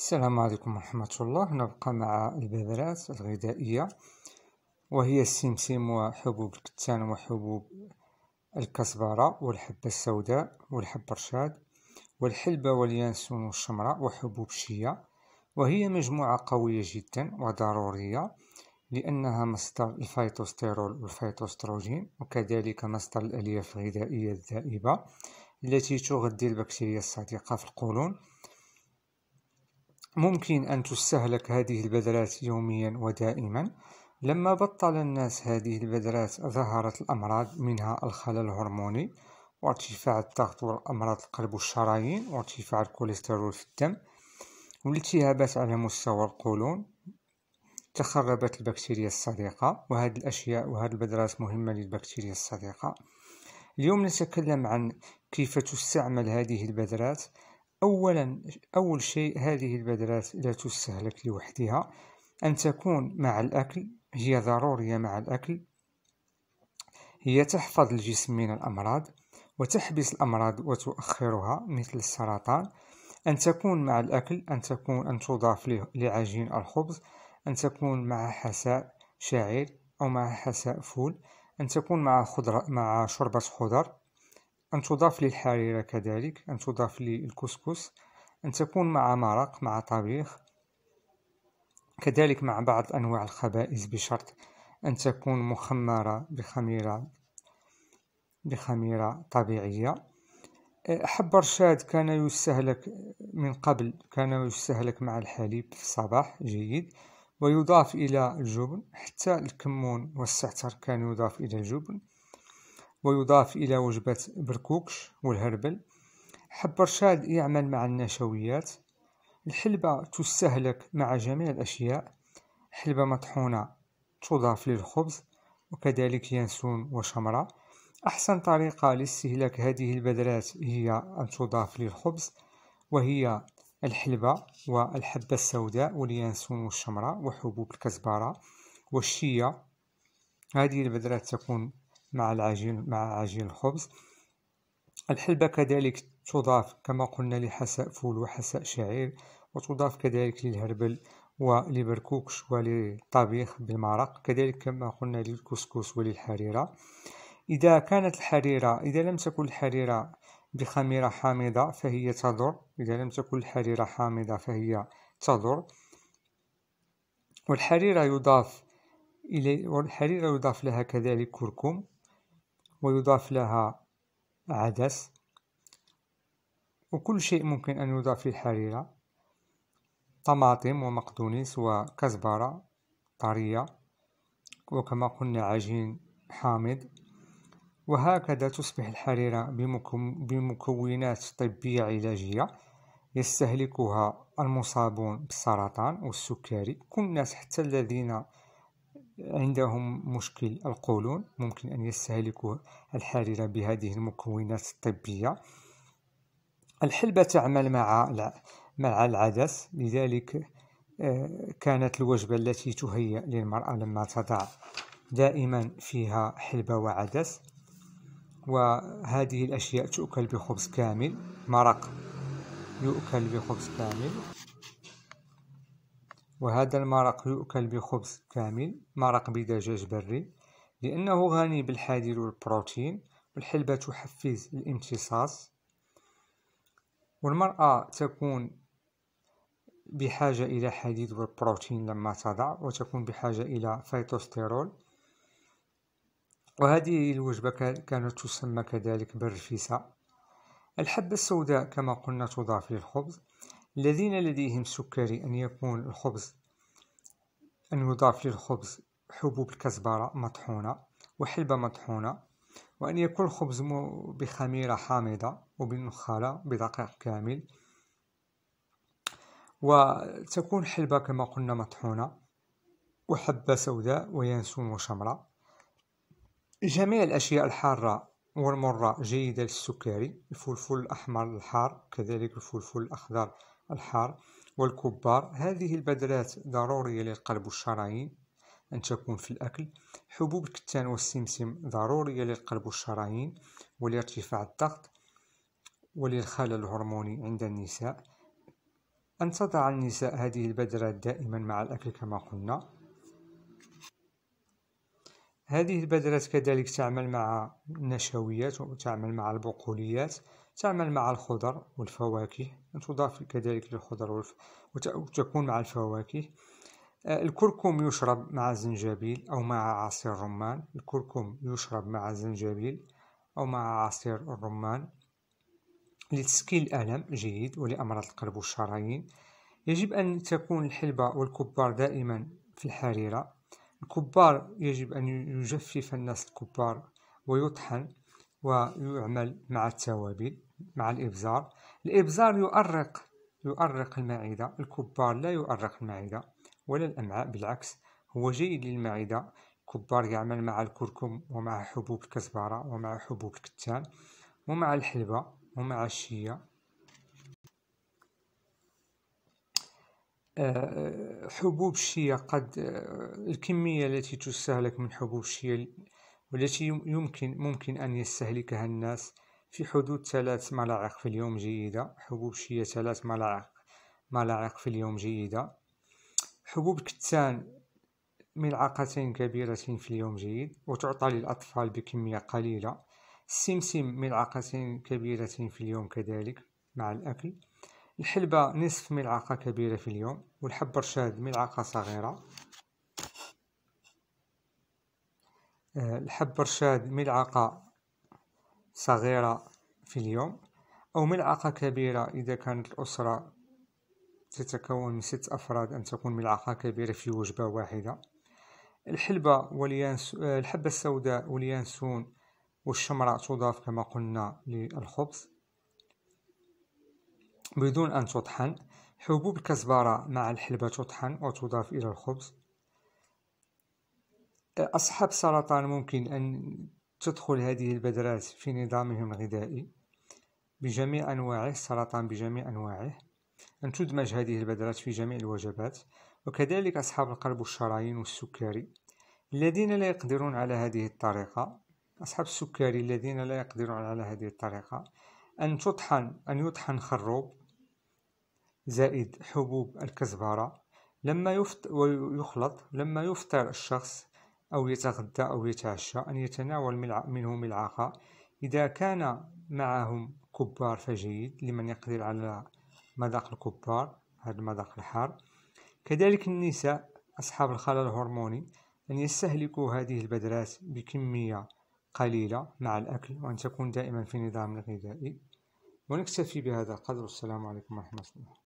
السلام عليكم ورحمة الله نبقى مع البذرات الغذائية وهي السمسم وحبوب الكتان وحبوب الكزبرة والحبة السوداء والحب رشاد والحلبة واليانسون والشمرة وحبوب الشيا وهي مجموعة قوية جدا وضرورية لأنها مصدر الفيتوستيرول والفيتوستروجين وكذلك مصدر الألياف الغذائية الذائبة التي تغذي البكتيريا الصديقة في القولون ممكن أن تستهلك هذه البذرات يوميا ودائما لما بطل الناس هذه البذرات ظهرت الأمراض منها الخلل الهرموني وارتفاع الضغط والأمراض القلب والشرايين وارتفاع الكوليسترول في الدم والالتهابات على مستوى القولون تخربت البكتيريا الصديقة وهذه الأشياء وهذه البذرات مهمة للبكتيريا الصديقة اليوم نتكلم عن كيف تستعمل هذه البذرات أولا أول شيء هذه البذرات لا تستهلك لوحدها أن تكون مع الأكل هي ضرورية مع الأكل هي تحفظ الجسم من الأمراض وتحبس الأمراض وتؤخرها مثل السرطان أن تكون مع الأكل أن تكون أن تضاف لعجين الخبز أن تكون مع حساء شعير أو مع حساء فول أن تكون مع خضرة مع شوربة خضر أن تضاف للحريرة كذلك أن تضاف للكسكس أن تكون مع مرق مع طبيخ كذلك مع بعض أنواع الخبائز بشرط أن تكون مخمرة بخميرة بخميرة طبيعية حب رشاد كان يستهلك من قبل كان يستهلك مع الحليب في الصباح جيد ويضاف إلى الجبن حتى الكمون والسعتر كان يضاف إلى الجبن ويضاف إلى وجبة بركوكش والهربل حب رشاد يعمل مع النشويات الحلبة تستهلك مع جميع الأشياء حلبة مطحونة تضاف للخبز وكذلك ينسون وشمرة أحسن طريقة لاستهلاك هذه البذرات هي أن تضاف للخبز وهي الحلبة والحبة السوداء واليانسون والشمرة وحبوب الكزبرة والشيا هذه البذرات تكون مع العجين مع عجين الخبز الحلبة كذلك تضاف كما قلنا لحساء فول وحساء شعير وتضاف كذلك للهربل ولبركوكش وللطبيخ بالمرق كذلك كما قلنا للكسكس وللحريرة إذا كانت الحريرة إذا لم تكن الحريرة بخميرة حامضة فهي تضر إذا لم تكن الحريرة حامضة فهي تضر والحريرة يضاف إلي والحريرة يضاف لها كذلك كركم ويضاف لها عدس وكل شيء ممكن أن يضاف للحريرة طماطم ومقدونس وكزبرة طرية وكما قلنا عجين حامض وهكذا تصبح الحريرة بمكونات طبية علاجية يستهلكها المصابون بالسرطان والسكري كل الناس حتى الذين عندهم مشكل القولون ممكن أن يستهلكوا الحريرة بهذه المكونات الطبية الحلبة تعمل مع مع العدس لذلك آه، كانت الوجبة التي تهيأ للمرأة لما تضع دائما فيها حلبة وعدس وهذه الأشياء تؤكل بخبز كامل مرق يؤكل بخبز كامل وهذا المرق يؤكل بخبز كامل مرق بدجاج بري لأنه غني بالحديد والبروتين والحلبة تحفز الامتصاص والمرأة تكون بحاجة إلى حديد والبروتين لما تضع وتكون بحاجة إلى فيتوستيرول وهذه الوجبة كانت تسمى كذلك بالرفيسة الحبة السوداء كما قلنا تضاف للخبز الذين لديهم سكري أن يكون الخبز أن يضاف للخبز حبوب الكزبرة مطحونة وحلبة مطحونة وأن يكون الخبز بخميرة حامضة وبالنخالة بدقيق كامل وتكون حلبة كما قلنا مطحونة وحبة سوداء وينسون وشمرة جميع الأشياء الحارة والمرة جيدة للسكري الفلفل الأحمر الحار كذلك الفلفل الأخضر الحار والكبار هذه البدلات ضرورية للقلب والشرايين أن تكون في الأكل حبوب الكتان والسمسم ضرورية للقلب والشرايين ولارتفاع الضغط وللخلل الهرموني عند النساء أن تضع النساء هذه البدلات دائما مع الأكل كما قلنا هذه البدلات كذلك تعمل مع النشويات وتعمل مع البقوليات تعمل مع الخضر والفواكه تضاف كذلك للخضر والف... وت... وتكون مع الفواكه آه، الكركم يشرب مع الزنجبيل أو مع عصير الرمان الكركم يشرب مع الزنجبيل أو مع عصير الرمان لتسكين الألم جيد ولأمراض القلب والشرايين يجب أن تكون الحلبة والكبار دائما في الحريرة الكبار يجب أن يجفف الناس الكبار ويطحن ويعمل مع التوابل مع الإبزار الإبزار يؤرق يؤرق المعدة الكبار لا يؤرق المعدة ولا الأمعاء بالعكس هو جيد للمعدة الكبار يعمل مع الكركم ومع حبوب الكزبرة ومع حبوب الكتان ومع الحلبة ومع الشيا آه، حبوب الشيا قد آه، الكمية التي تستهلك من حبوب الشيا والتي يمكن ممكن أن يستهلكها الناس في حدود ثلاث ملاعق في اليوم جيدة حبوب الشيا ثلاث ملاعق ملاعق في اليوم جيدة حبوب الكتان ملعقتين كبيرتين في اليوم جيد وتعطى للأطفال بكمية قليلة السمسم ملعقتين كبيرتين في اليوم كذلك مع الأكل الحلبة نصف ملعقة كبيرة في اليوم والحب رشاد ملعقة صغيرة آه، الحب رشاد ملعقة صغيرة في اليوم أو ملعقة كبيرة إذا كانت الأسرة تتكون من ست أفراد أن تكون ملعقة كبيرة في وجبة واحدة الحلبة واليانس الحبة السوداء واليانسون والشمرة تضاف كما قلنا للخبز بدون أن تطحن حبوب الكزبرة مع الحلبة تطحن وتضاف إلى الخبز أصحاب السرطان ممكن أن تدخل هذه البذرات في نظامهم الغذائي بجميع أنواعه السرطان بجميع أنواعه أن تدمج هذه البذرات في جميع الوجبات وكذلك أصحاب القلب والشرايين والسكري الذين لا يقدرون على هذه الطريقة أصحاب السكري الذين لا يقدرون على هذه الطريقة أن تطحن أن يطحن خروب زائد حبوب الكزبرة لما يفط ويخلط لما يفطر الشخص أو يتغدى أو يتعشى أن يتناول منه ملعقة إذا كان معهم كبار فجيد لمن يقدر على مذاق الكبار هذا المذاق الحار كذلك النساء أصحاب الخلل الهرموني أن يستهلكوا هذه البذرات بكمية قليلة مع الأكل وأن تكون دائما في نظام غذائي ونكتفي بهذا القدر والسلام عليكم ورحمة الله